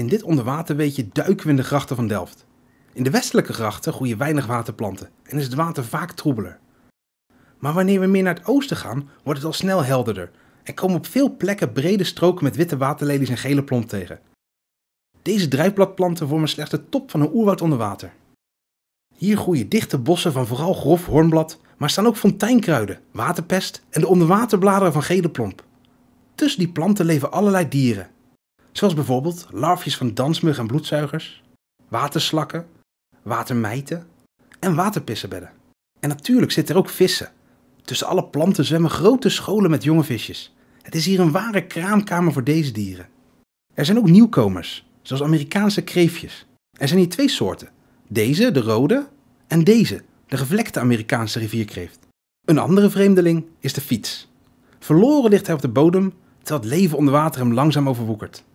In dit onderwaterweetje duiken we in de grachten van Delft. In de westelijke grachten groeien weinig waterplanten en is het water vaak troebeler. Maar wanneer we meer naar het oosten gaan, wordt het al snel helderder en komen op veel plekken brede stroken met witte waterlelies en gele plomp tegen. Deze drijfbladplanten vormen slechts de top van een oerwoud onder water. Hier groeien dichte bossen van vooral grof hoornblad, maar staan ook fonteinkruiden, waterpest en de onderwaterbladeren van gele plomp. Tussen die planten leven allerlei dieren, Zoals bijvoorbeeld larfjes van dansmug en bloedzuigers, waterslakken, watermijten en waterpissenbedden. En natuurlijk zitten er ook vissen. Tussen alle planten zwemmen grote scholen met jonge visjes. Het is hier een ware kraamkamer voor deze dieren. Er zijn ook nieuwkomers, zoals Amerikaanse kreefjes. Er zijn hier twee soorten. Deze, de rode, en deze, de gevlekte Amerikaanse rivierkreeft. Een andere vreemdeling is de fiets. Verloren ligt hij op de bodem, terwijl het leven onder water hem langzaam overwoekert.